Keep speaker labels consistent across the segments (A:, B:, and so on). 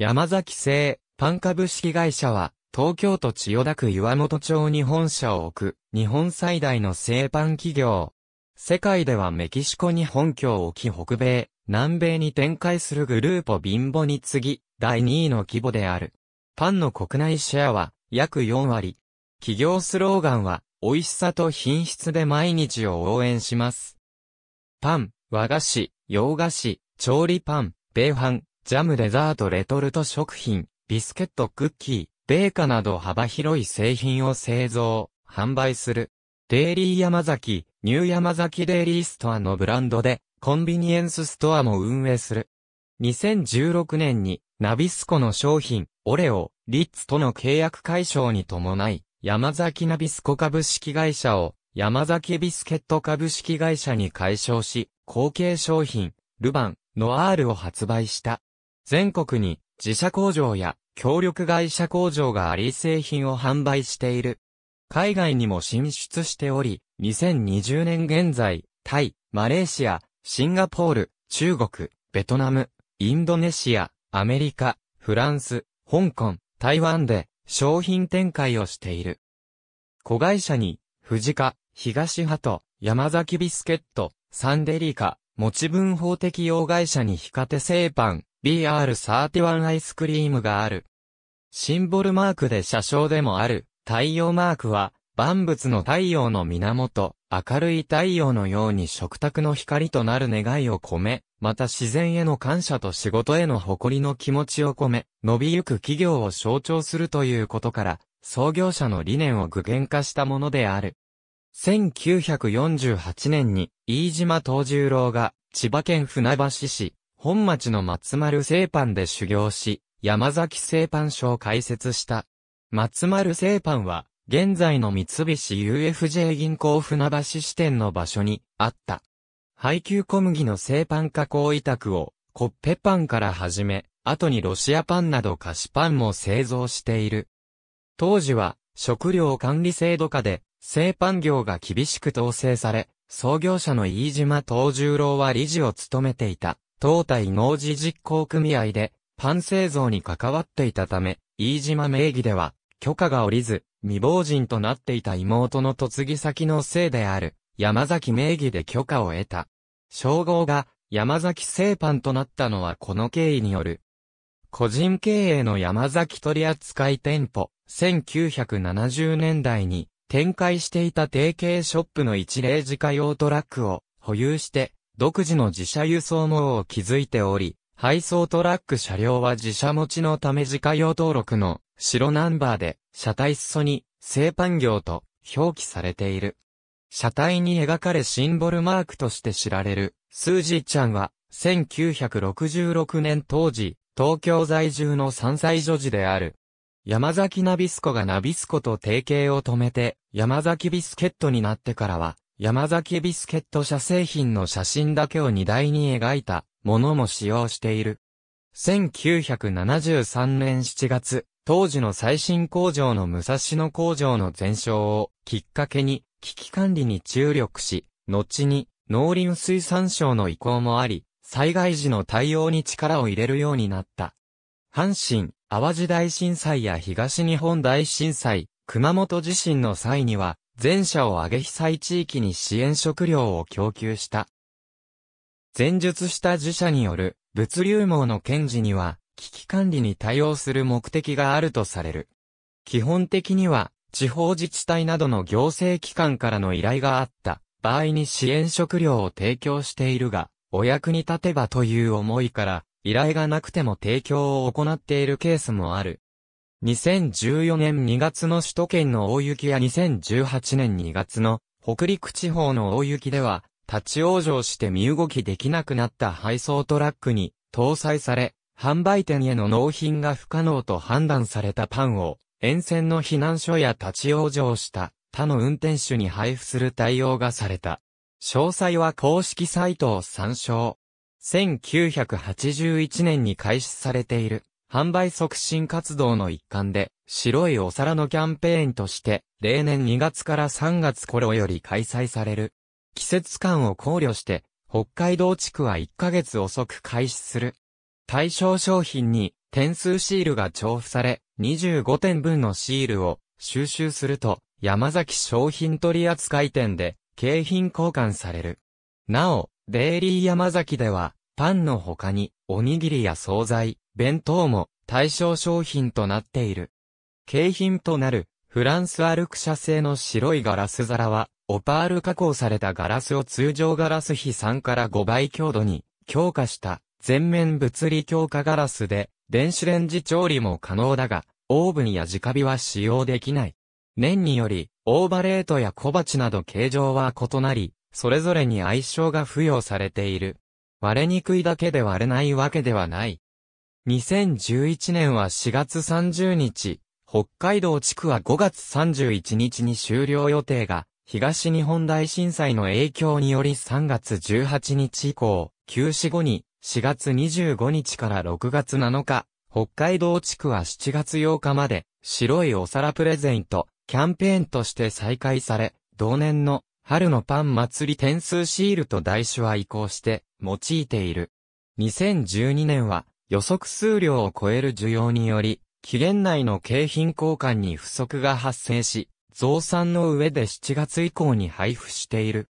A: 山崎製パン株式会社は、東京都千代田区岩本町に本社を置く、日本最大の製パン企業。世界ではメキシコに本拠を置き北米、南米に展開するグループ貧乏に次ぎ、第2位の規模である。パンの国内シェアは約4割。企業スローガンは、美味しさと品質で毎日を応援します。パン、和菓子、洋菓子、調理パン、米飯、ジャムデザートレトルト食品、ビスケットクッキー、ベーカなど幅広い製品を製造、販売する。デイリー山崎、ニュー山崎デイリーストアのブランドで、コンビニエンスストアも運営する。2016年に、ナビスコの商品、オレオ、リッツとの契約解消に伴い、山崎ナビスコ株式会社を、山崎ビスケット株式会社に解消し、後継商品、ルバン、ノアールを発売した。全国に自社工場や協力会社工場があり製品を販売している。海外にも進出しており、2020年現在、タイ、マレーシア、シンガポール、中国、ベトナム、インドネシア、アメリカ、フランス、香港、台湾で商品展開をしている。子会社に、藤家、東鳩、山崎ビスケット、サンデリカ、持ち分法適用会社に日立製パン、BR31 アイスクリームがある。シンボルマークで車掌でもある、太陽マークは、万物の太陽の源、明るい太陽のように食卓の光となる願いを込め、また自然への感謝と仕事への誇りの気持ちを込め、伸びゆく企業を象徴するということから、創業者の理念を具現化したものである。1948年に、飯島東十郎が、千葉県船橋市、本町の松丸製パンで修行し、山崎製パン所を開設した。松丸製パンは、現在の三菱 UFJ 銀行船橋支店の場所にあった。配給小麦の製パン加工委託を、コッペパンから始め、後にロシアパンなど菓子パンも製造している。当時は、食料管理制度下で、製パン業が厳しく統制され、創業者の飯島東十郎は理事を務めていた。東体農事実行組合で、パン製造に関わっていたため、飯島名義では、許可が下りず、未亡人となっていた妹の嫁ぎ先のせいである、山崎名義で許可を得た。称号が、山崎製パンとなったのはこの経緯による。個人経営の山崎取扱店舗、1970年代に展開していた提携ショップの一例自家用トラックを保有して独自の自社輸送網を築いており、配送トラック車両は自社持ちのため自家用登録の白ナンバーで車体裾に製パン業と表記されている。車体に描かれシンボルマークとして知られるスージーちゃんは1966年当時東京在住の3歳女児である。山崎ナビスコがナビスコと提携を止めて山崎ビスケットになってからは山崎ビスケット社製品の写真だけを荷台に描いたものも使用している。1973年7月、当時の最新工場の武蔵野工場の全焼をきっかけに危機管理に注力し、後に農林水産省の意向もあり、災害時の対応に力を入れるようになった。阪神、淡路大震災や東日本大震災、熊本地震の際には、全社を挙げ被災地域に支援食料を供給した。前述した自社による物流網の検事には危機管理に対応する目的があるとされる。基本的には地方自治体などの行政機関からの依頼があった場合に支援食料を提供しているが、お役に立てばという思いから依頼がなくても提供を行っているケースもある。2014年2月の首都圏の大雪や2018年2月の北陸地方の大雪では、立ち往生して身動きできなくなった配送トラックに搭載され、販売店への納品が不可能と判断されたパンを、沿線の避難所や立ち往生した他の運転手に配布する対応がされた。詳細は公式サイトを参照。1981年に開始されている。販売促進活動の一環で、白いお皿のキャンペーンとして、例年2月から3月頃より開催される。季節感を考慮して、北海道地区は1ヶ月遅く開始する。対象商品に点数シールが調布され、25点分のシールを収集すると、山崎商品取扱店で景品交換される。なお、デイリー山崎では、パンの他に、おにぎりや惣菜、弁当も対象商品となっている。景品となるフランスアルク社製の白いガラス皿は、オパール加工されたガラスを通常ガラス比3から5倍強度に強化した全面物理強化ガラスで、電子レンジ調理も可能だが、オーブンや直火は使用できない。年により、オーバレートや小鉢など形状は異なり、それぞれに相性が付与されている。割れにくいだけで割れないわけではない。2011年は4月30日、北海道地区は5月31日に終了予定が、東日本大震災の影響により3月18日以降、休止後に4月25日から6月7日、北海道地区は7月8日まで、白いお皿プレゼント、キャンペーンとして再開され、同年の春のパン祭り点数シールと代種は移行して、用いている。2012年は、予測数量を超える需要により、期限内の景品交換に不足が発生し、増産の上で7月以降に配布している。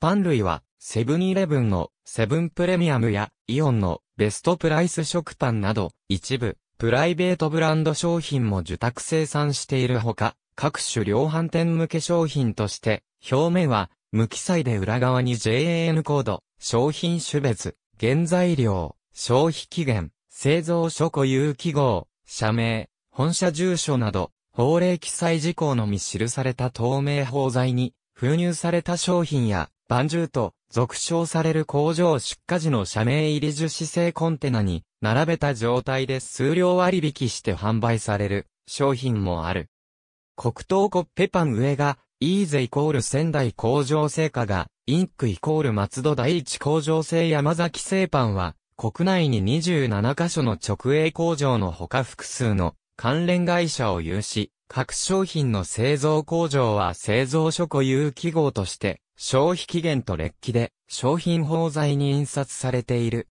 A: パン類は、セブンイレブンのセブンプレミアムやイオンのベストプライス食パンなど、一部、プライベートブランド商品も受託生産しているほか、各種量販店向け商品として、表面は無記載で裏側に JAN コード、商品種別、原材料、消費期限、製造所固有記号、社名、本社住所など、法令記載事項のみ記された透明法材に、封入された商品や、万獣と、俗称される工場出荷時の社名入り樹脂製コンテナに、並べた状態で数量割引して販売される、商品もある。黒糖コッペパン上が、イーゼイコール仙台工場製菓が、インクイコール松戸第一工場製山崎製パンは、国内に27カ所の直営工場のほか複数の関連会社を有し、各商品の製造工場は製造所固有記号として、消費期限と劣記で商品包材に印刷されている。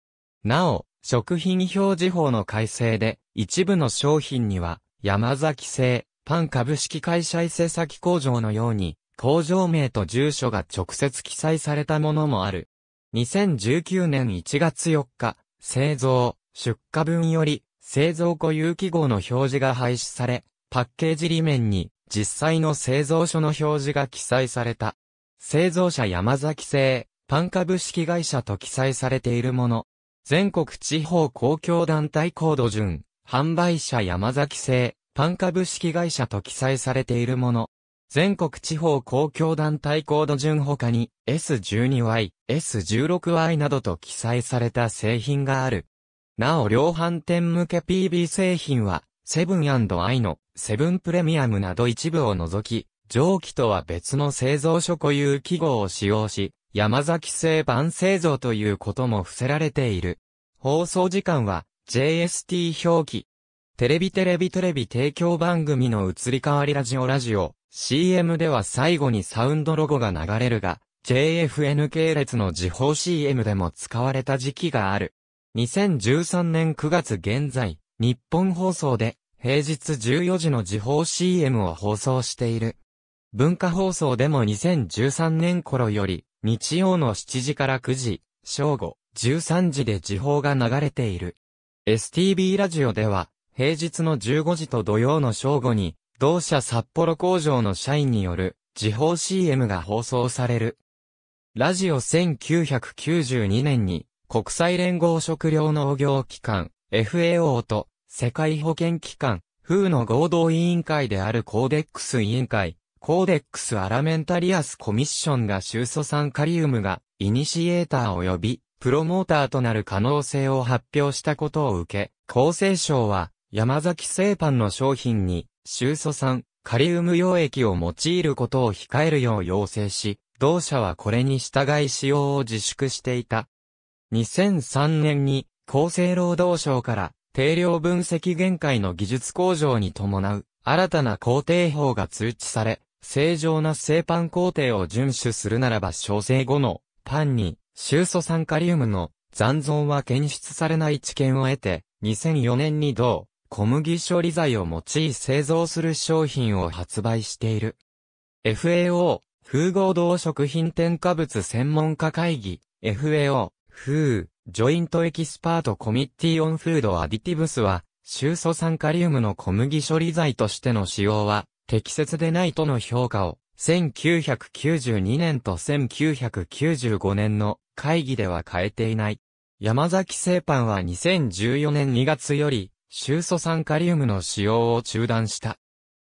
A: なお、食品表示法の改正で、一部の商品には、山崎製、パン株式会社伊勢崎工場のように、工場名と住所が直接記載されたものもある。2019年1月4日、製造、出荷分より、製造固有記号の表示が廃止され、パッケージ裏面に、実際の製造所の表示が記載された。製造者山崎製、パン株式会社と記載されているもの。全国地方公共団体コード順、販売者山崎製、パン株式会社と記載されているもの。全国地方公共団体コード順他に S12Y、S16Y などと記載された製品がある。なお量販店向け PB 製品は、セブンアイのセブンプレミアムなど一部を除き、上記とは別の製造所固有記号を使用し、山崎製版製造ということも伏せられている。放送時間は JST 表記。テレビテレビテレビ提供番組の移り変わりラジオラジオ。CM では最後にサウンドロゴが流れるが、JFN 系列の時報 CM でも使われた時期がある。2013年9月現在、日本放送で平日14時の時報 CM を放送している。文化放送でも2013年頃より、日曜の7時から9時、正午、13時で時報が流れている。STB ラジオでは、平日の15時と土曜の正午に、同社札幌工場の社員による時報 CM が放送される。ラジオ1992年に国際連合食糧農業機関 FAO と世界保健機関 FU の合同委員会であるコーデックス委員会コーデックスアラメンタリアスコミッションが臭素酸カリウムがイニシエーター及びプロモーターとなる可能性を発表したことを受け、厚生省は山崎製パンの商品に、臭素酸、カリウム溶液を用いることを控えるよう要請し、同社はこれに従い使用を自粛していた。2003年に、厚生労働省から定量分析限界の技術向上に伴う新たな工程法が通知され、正常な製パン工程を遵守するならば調整後のパンに臭素酸カリウムの残存は検出されない知見を得て、2004年に同小麦処理剤を用い製造する商品を発売している。FAO、風合同食品添加物専門家会議、FAO、風、ジョイントエキスパートコミッティオンフードアディティブスは、臭素酸カリウムの小麦処理剤としての使用は、適切でないとの評価を、1992年と1995年の会議では変えていない。山崎製パンは2014年2月より、臭素酸カリウムの使用を中断した。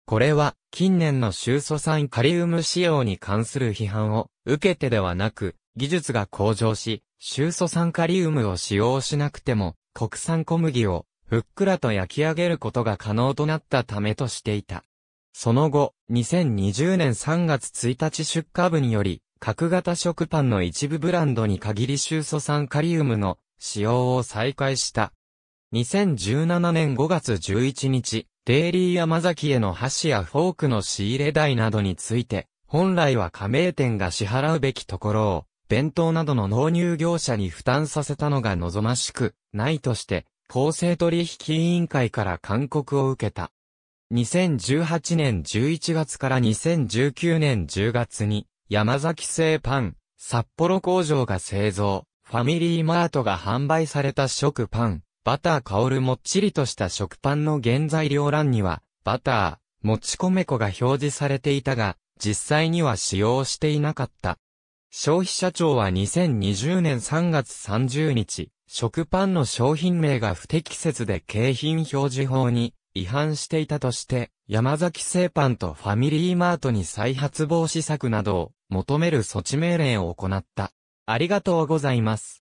A: これは、近年の臭素酸カリウム使用に関する批判を受けてではなく、技術が向上し、臭素酸カリウムを使用しなくても、国産小麦をふっくらと焼き上げることが可能となったためとしていた。その後、2020年3月1日出荷部により、角型食パンの一部ブランドに限り臭素酸カリウムの使用を再開した。2017年5月11日、デイリー山崎への箸やフォークの仕入れ代などについて、本来は加盟店が支払うべきところを、弁当などの納入業者に負担させたのが望ましく、ないとして、公正取引委員会から勧告を受けた。2018年11月から2019年10月に、山崎製パン、札幌工場が製造、ファミリーマートが販売された食パン、バター香るもっちりとした食パンの原材料欄には、バター、もち米粉が表示されていたが、実際には使用していなかった。消費者庁は2020年3月30日、食パンの商品名が不適切で景品表示法に違反していたとして、山崎製パンとファミリーマートに再発防止策などを求める措置命令を行った。ありがとうございます。